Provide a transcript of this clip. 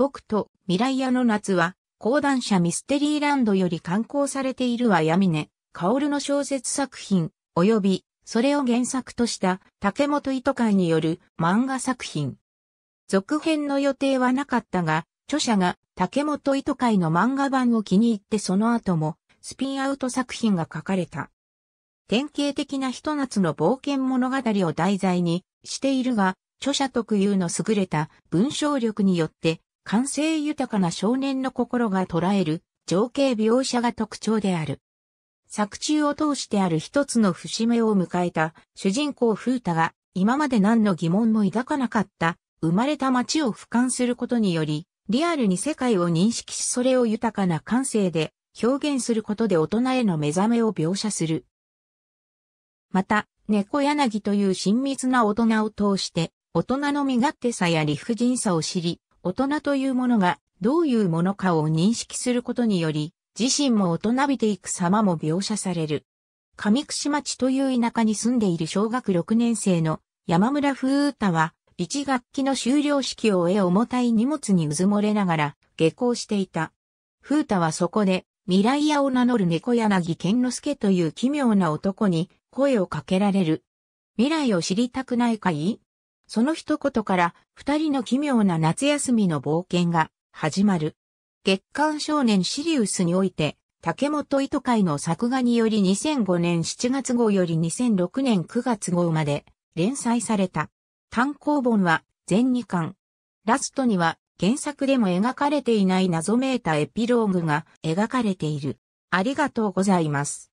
僕と未来屋の夏は、講談社ミステリーランドより刊行されているは闇ね、薫の小説作品、及び、それを原作とした竹本糸会による漫画作品。続編の予定はなかったが、著者が竹本糸会の漫画版を気に入ってその後もスピンアウト作品が書かれた。典型的なひと夏の冒険物語を題材にしているが、著者特有の優れた文章力によって感性豊かな少年の心が捉える情景描写が特徴である。作中を通してある一つの節目を迎えた主人公風太が今まで何の疑問も抱かなかった生まれた街を俯瞰することによりリアルに世界を認識しそれを豊かな感性で表現することで大人への目覚めを描写する。また、猫柳という親密な大人を通して、大人の身勝手さや理不尽さを知り、大人というものがどういうものかを認識することにより、自身も大人びていく様も描写される。上串町という田舎に住んでいる小学6年生の山村風太は、一学期の修了式を終え重たい荷物にうずもれながら下校していた。風太はそこで未来屋を名乗る猫柳健之助という奇妙な男に声をかけられる。未来を知りたくないかいその一言から二人の奇妙な夏休みの冒険が始まる。月刊少年シリウスにおいて、竹本糸会の作画により2005年7月号より2006年9月号まで連載された。単行本は全2巻。ラストには原作でも描かれていない謎めいたエピローグが描かれている。ありがとうございます。